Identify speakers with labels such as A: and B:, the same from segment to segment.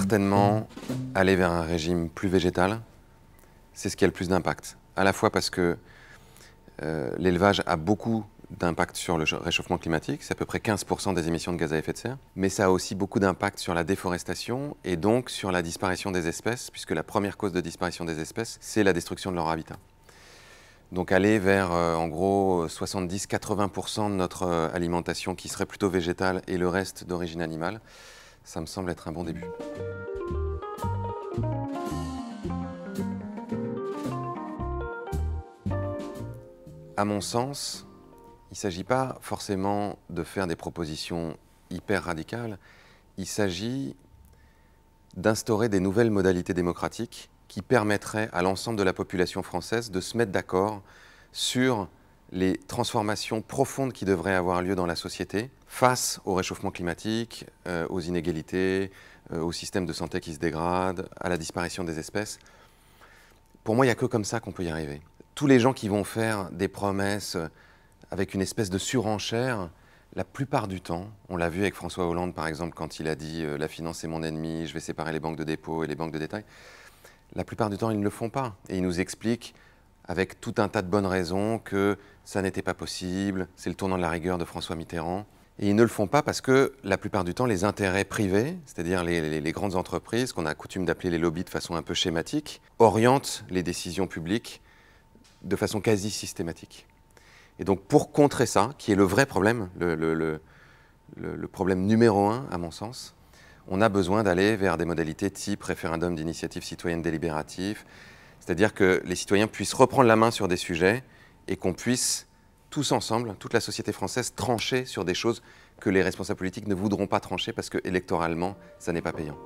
A: certainement aller vers un régime plus végétal. C'est ce qui a le plus d'impact. À la fois parce que euh, l'élevage a beaucoup d'impact sur le réchauffement climatique, c'est à peu près 15% des émissions de gaz à effet de serre, mais ça a aussi beaucoup d'impact sur la déforestation et donc sur la disparition des espèces, puisque la première cause de disparition des espèces, c'est la destruction de leur habitat. Donc aller vers euh, en gros 70-80% de notre euh, alimentation qui serait plutôt végétale et le reste d'origine animale, ça me semble être un bon début. À mon sens, il ne s'agit pas forcément de faire des propositions hyper radicales, il s'agit d'instaurer des nouvelles modalités démocratiques qui permettraient à l'ensemble de la population française de se mettre d'accord sur les transformations profondes qui devraient avoir lieu dans la société face au réchauffement climatique, euh, aux inégalités, euh, au système de santé qui se dégrade, à la disparition des espèces. Pour moi, il n'y a que comme ça qu'on peut y arriver. Tous les gens qui vont faire des promesses avec une espèce de surenchère, la plupart du temps, on l'a vu avec François Hollande par exemple quand il a dit euh, la finance est mon ennemi, je vais séparer les banques de dépôt et les banques de détail », la plupart du temps, ils ne le font pas. Et ils nous expliquent avec tout un tas de bonnes raisons que ça n'était pas possible, c'est le tournant de la rigueur de François Mitterrand. Et ils ne le font pas parce que la plupart du temps, les intérêts privés, c'est-à-dire les, grandes entreprises, qu'on a coutume d'appeler les lobbies de façon un peu schématique, orientent les décisions publiques de façon quasi systématique. Et donc pour contrer ça, qui est le vrai problème, le, le problème numéro un à mon sens, on a besoin d'aller vers des modalités type référendum d'initiative citoyenne délibérative, c'est-à-dire que les citoyens puissent reprendre la main sur des sujets et qu'on puisse tous ensemble, toute la société française, trancher sur des choses que les responsables politiques ne voudront pas trancher parce que électoralement, ça n'est pas payant.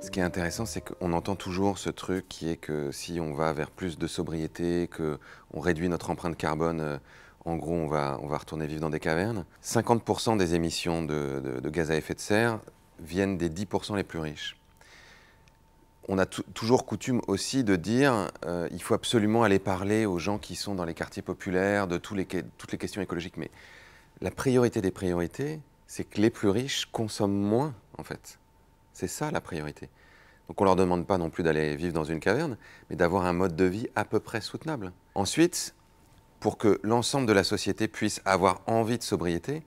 A: Ce qui est intéressant, c'est qu'on entend toujours ce truc qui est que si on va vers plus de sobriété, qu'on réduit notre empreinte carbone euh, en gros, on va, on va retourner vivre dans des cavernes. 50% des émissions de, gaz à effet de serre viennent des 10% les plus riches. On a toujours coutume aussi de dire euh, il faut absolument aller parler aux gens qui sont dans les quartiers populaires de toutes les questions écologiques. Mais la priorité des priorités, c'est que les plus riches consomment moins, en fait. C'est ça la priorité. Donc on ne leur demande pas non plus d'aller vivre dans une caverne, mais d'avoir un mode de vie à peu près soutenable. Ensuite, pour que l'ensemble de la société puisse avoir envie de sobriété,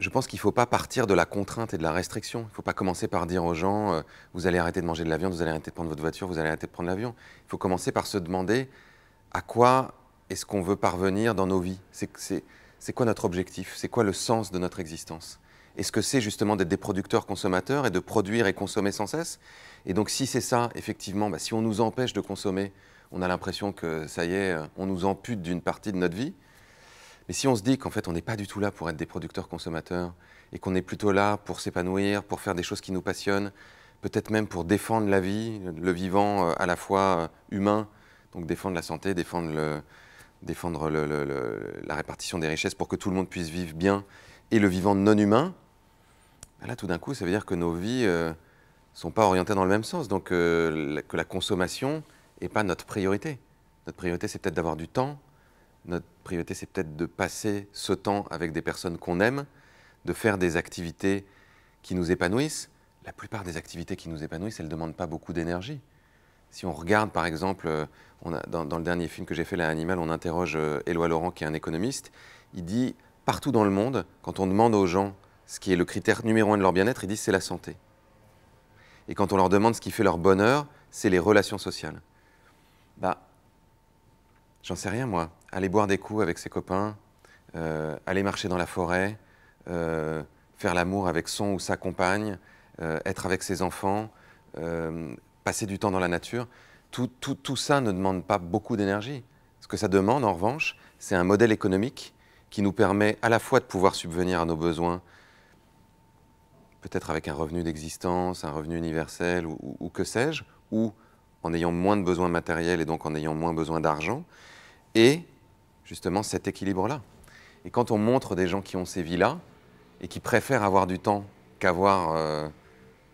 A: je pense qu'il ne faut pas partir de la contrainte et de la restriction. Il ne faut pas commencer par dire aux gens euh, vous allez arrêter de manger de la viande, vous allez arrêter de prendre votre voiture, vous allez arrêter de prendre l'avion. Il faut commencer par se demander à quoi est-ce qu'on veut parvenir dans nos vies C'est quoi notre objectif C'est quoi le sens de notre existence Est-ce que c'est justement d'être des producteurs consommateurs et de produire et consommer sans cesse Et donc si c'est ça, effectivement, bah, si on nous empêche de consommer on a l'impression que ça y est, on nous ampute d'une partie de notre vie. Mais si on se dit qu'en fait, on n'est pas du tout là pour être des producteurs-consommateurs et qu'on est plutôt là pour s'épanouir, pour faire des choses qui nous passionnent, peut-être même pour défendre la vie, le vivant euh, à la fois euh, humain, donc défendre la santé, défendre, la répartition des richesses pour que tout le monde puisse vivre bien, et le vivant non humain, ben là tout d'un coup, ça veut dire que nos vies ne euh, sont pas orientées dans le même sens. Donc que la consommation, et pas notre priorité. Notre priorité, c'est peut-être d'avoir du temps. Notre priorité, c'est peut-être de passer ce temps avec des personnes qu'on aime, de faire des activités qui nous épanouissent. La plupart des activités qui nous épanouissent, elles ne demandent pas beaucoup d'énergie. Si on regarde, par exemple, euh, dans, le dernier film que j'ai fait, L'Animal, on interroge euh, Éloi Laurent, qui est un économiste. Il dit, partout dans le monde, quand on demande aux gens ce qui est le critère numéro un de leur bien-être, ils disent c'est la santé. Et quand on leur demande ce qui fait leur bonheur, c'est les relations sociales. Bah, j'en sais rien moi. Aller boire des coups avec ses copains, euh, aller marcher dans la forêt, euh, faire l'amour avec son ou sa compagne, euh, être avec ses enfants, passer du temps dans la nature, tout, ça ne demande pas beaucoup d'énergie. Ce que ça demande, en revanche, c'est un modèle économique qui nous permet à la fois de pouvoir subvenir à nos besoins, peut-être avec un revenu d'existence, un revenu universel ou que sais-je, ou en ayant moins de besoins matériels et donc en ayant moins besoin d'argent, et justement cet équilibre-là. Et quand on montre des gens qui ont ces vies-là et qui préfèrent avoir du temps qu'avoir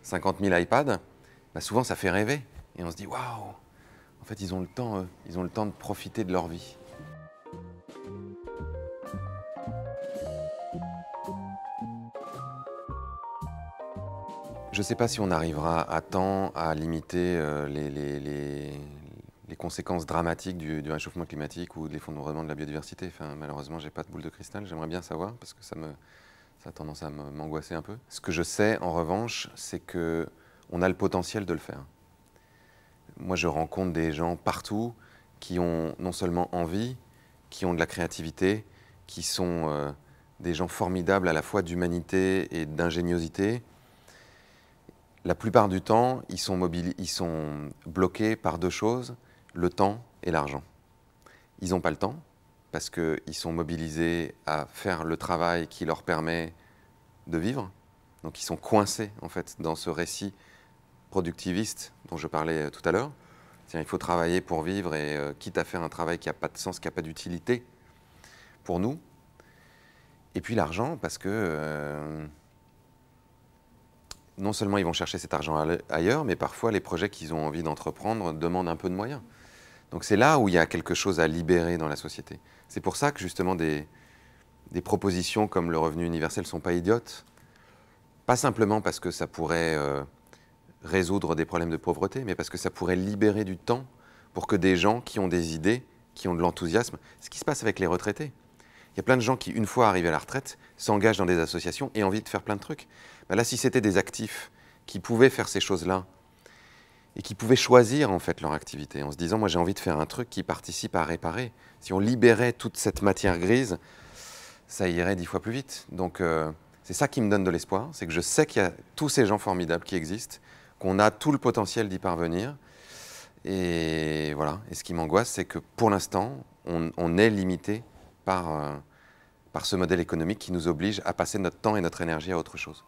A: 50 euh, 000 iPads, bah, souvent ça fait rêver. Et on se dit, waouh, en fait ils ont le temps, eux. ils ont le temps de profiter de leur vie. Je ne sais pas si on arrivera à temps à limiter euh, les, conséquences dramatiques du, réchauffement climatique ou de l'effondrement de la biodiversité. malheureusement je n'ai pas de boule de cristal. J'aimerais bien savoir parce que ça, ça a tendance à m'angoisser un peu. Ce que je sais, en revanche, c'est que on a le potentiel de le faire. Moi, je rencontre des gens partout qui ont non seulement envie, qui ont de la créativité, qui sont euh, des gens formidables à la fois d'humanité et d'ingéniosité la plupart du temps, ils sont, ils sont bloqués par deux choses, le temps et l'argent. Ils n'ont pas le temps parce qu'ils sont mobilisés à faire le travail qui leur permet de vivre. Donc ils sont coincés en fait dans ce récit productiviste dont je parlais euh, tout à l'heure. Il faut travailler pour vivre et euh, quitte à faire un travail qui n'a pas de sens, qui n'a pas d'utilité pour nous. Et puis l'argent parce que... Euh, non seulement ils vont chercher cet argent ailleurs, mais parfois les projets qu'ils ont envie d'entreprendre demandent un peu de moyens. Donc c'est là où il y a quelque chose à libérer dans la société. C'est pour ça que justement des, propositions comme le revenu universel ne sont pas idiotes. Pas simplement parce que ça pourrait euh, résoudre des problèmes de pauvreté, mais parce que ça pourrait libérer du temps pour que des gens qui ont des idées, qui ont de l'enthousiasme, ce qui se passe avec les retraités. Il y a plein de gens qui, une fois arrivés à la retraite, s'engagent dans des associations et ont envie de faire plein de trucs. Bah là, si c'était des actifs qui pouvaient faire ces choses-là et qui pouvaient choisir en fait leur activité en se disant moi j'ai envie de faire un truc qui participe à réparer. Si on libérait toute cette matière grise, ça irait dix fois plus vite. Donc euh, c'est ça qui me donne de l'espoir, c'est que je sais qu'il y a tous ces gens formidables qui existent, qu'on a tout le potentiel d'y parvenir. Et voilà. Et ce qui m'angoisse, c'est que pour l'instant, on, on est limité euh, par, ce modèle économique qui nous oblige à passer notre temps et notre énergie à autre chose.